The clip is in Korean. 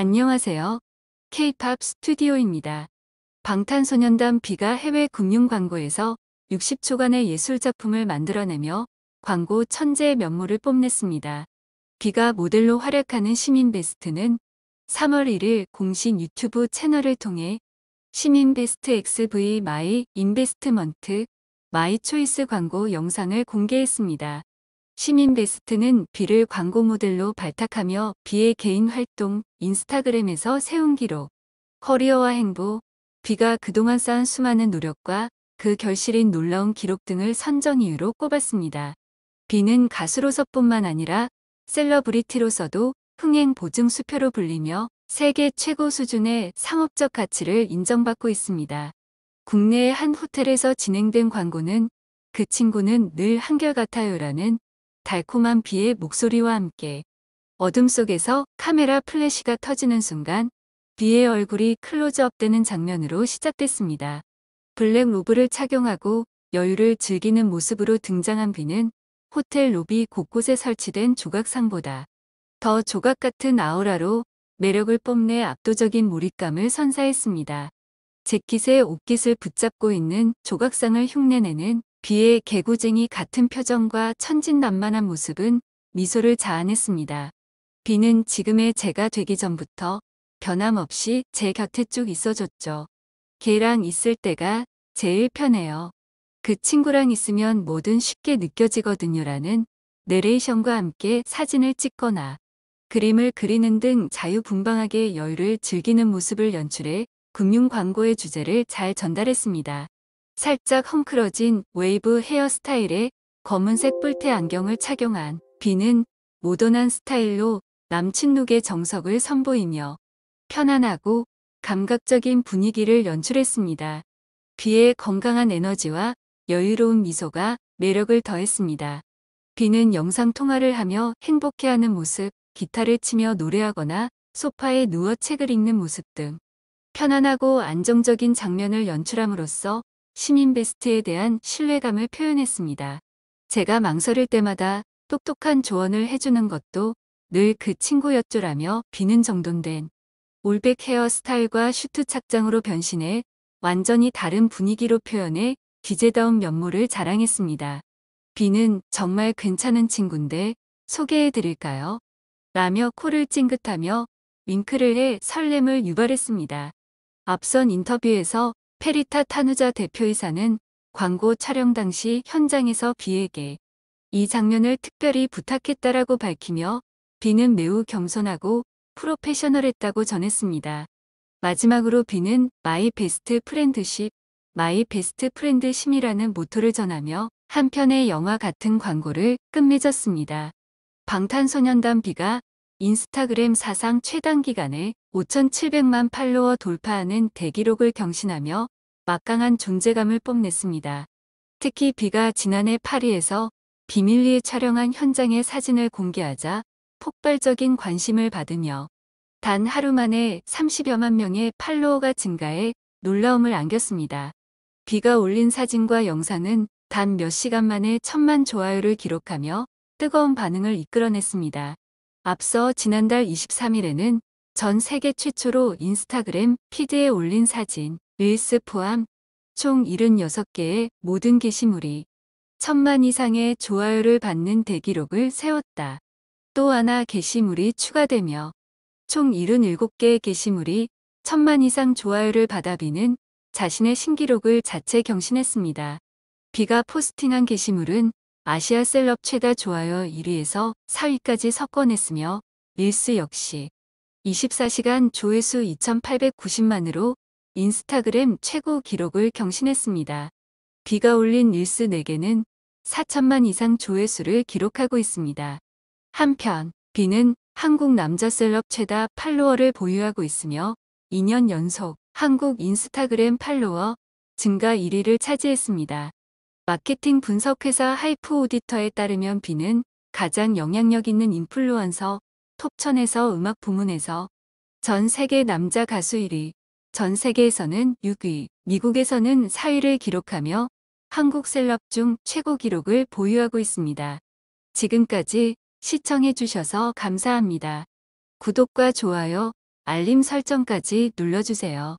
안녕하세요. K-팝 스튜디오입니다. 방탄소년단 비가 해외 금융 광고에서 60초간의 예술 작품을 만들어내며 광고 천재의 면모를 뽐냈습니다. 비가 모델로 활약하는 시민 베스트는 3월 1일 공식 유튜브 채널을 통해 시민 베스트 XV 마이 인베스트먼트 마이 초이스 광고 영상을 공개했습니다. 시민베스트는 비를 광고 모델로 발탁하며 비의 개인 활동 인스타그램에서 세운 기록. 커리어와 행보, 비가 그동안 쌓은 수많은 노력과 그 결실인 놀라운 기록 등을 선정 이유로 꼽았습니다. 비는 가수로서뿐만 아니라 셀러브리티로서도 흥행 보증 수표로 불리며 세계 최고 수준의 상업적 가치를 인정받고 있습니다. 국내의 한 호텔에서 진행된 광고는 그 친구는 늘 한결같아요라는 달콤한 비의 목소리와 함께 어둠 속에서 카메라 플래시가 터지는 순간 비의 얼굴이 클로즈업되는 장면으로 시작됐습니다. 블랙 로브를 착용하고 여유를 즐기는 모습으로 등장한 비는 호텔 로비 곳곳에 설치된 조각상보다 더 조각 같은 아우라로 매력을 뽐내 압도적인 몰입감을 선사했습니다. 재킷에 옷깃을 붙잡고 있는 조각상을 흉내내는 그의 개구쟁이 같은 표정과 천진난만한 모습은 미소를 자아냈습니다. 비는 지금의 제가 되기 전부터 변함없이 제 곁에 쭉 있어줬죠. 걔랑 있을 때가 제일 편해요. 그 친구랑 있으면 뭐든 쉽게 느껴지거든요 라는 내레이션과 함께 사진을 찍거나 그림을 그리는 등 자유분방하게 여유를 즐기는 모습을 연출해 금융 광고의 주제를 잘 전달했습니다. 살짝 헝클어진 웨이브 헤어스타일에 검은색 뿔테 안경을 착용한 비는 모던한 스타일로 남친 룩의 정석을 선보이며 편안하고 감각적인 분위기를 연출했습니다. 비의 건강한 에너지와 여유로운 미소가 매력을 더했습니다. 비는 영상 통화를 하며 행복해하는 모습, 기타를 치며 노래하거나 소파에 누워 책을 읽는 모습 등 편안하고 안정적인 장면을 연출함으로써 신인 베스트에 대한 신뢰감을 표현했습니다. 제가 망설일 때마다 똑똑한 조언을 해주는 것도 늘 그 친구였죠라며 비는 정돈된 올백 헤어스타일과 슈트 착장으로 변신해 완전히 다른 분위기로 표현해 기재다운 면모를 자랑했습니다. 비는 정말 괜찮은 친구인데 소개해드릴까요? 라며 코를 찡긋하며 윙크를 해 설렘을 유발했습니다. 앞선 인터뷰에서 페리타 타누자 대표이사는 광고 촬영 당시 현장에서 비에게 이 장면을 특별히 부탁했다라고 밝히며 비는 매우 겸손하고 프로페셔널했다고 전했습니다. 마지막으로 비는 마이 베스트 프렌드십, 마이 베스트 프렌드심이라는 모토를 전하며 한편의 영화 같은 광고를 끝맺었습니다. 방탄소년단 비가 인스타그램 사상 최단 기간에 5,700만 팔로워 돌파하는 대기록을 경신하며 막강한 존재감을 뽐냈습니다. 특히 비가 지난해 파리에서 비밀리에 촬영한 현장의 사진을 공개하자 폭발적인 관심을 받으며 단 하루 만에 30여만 명의 팔로워가 증가해 놀라움을 안겼습니다. 비가 올린 사진과 영상은 단 몇 시간 만에 천만 좋아요를 기록하며 뜨거운 반응을 이끌어냈습니다. 앞서 지난달 23일에는 전 세계 최초로 인스타그램 피드에 올린 사진, 릴스 포함 총 76개의 모든 게시물이 천만 이상의 좋아요를 받는 대기록을 세웠다. 또 하나 게시물이 추가되며 총 77개의 게시물이 천만 이상 좋아요를 받아비는 자신의 신기록을 자체 경신했습니다. 비가 포스팅한 게시물은 아시아 셀럽 최다 좋아요 1위에서 4위까지 석권했으며 일스 역시 24시간 조회수 2,890만으로 인스타그램 최고 기록을 경신했습니다. 비가 올린 일스 4개는 4천만 이상 조회수를 기록하고 있습니다. 한편 비는 한국 남자 셀럽 최다 팔로워를 보유하고 있으며 2년 연속 한국 인스타그램 팔로워 증가 1위를 차지했습니다. 마케팅 분석회사 하이프 오디터에 따르면 비는 가장 영향력 있는 인플루언서 톱천에서 음악 부문에서 전 세계 남자 가수 1위, 전 세계에서는 6위, 미국에서는 4위를 기록하며 한국 셀럽 중 최고 기록을 보유하고 있습니다. 지금까지 시청해주셔서 감사합니다. 구독과 좋아요, 알림 설정까지 눌러주세요.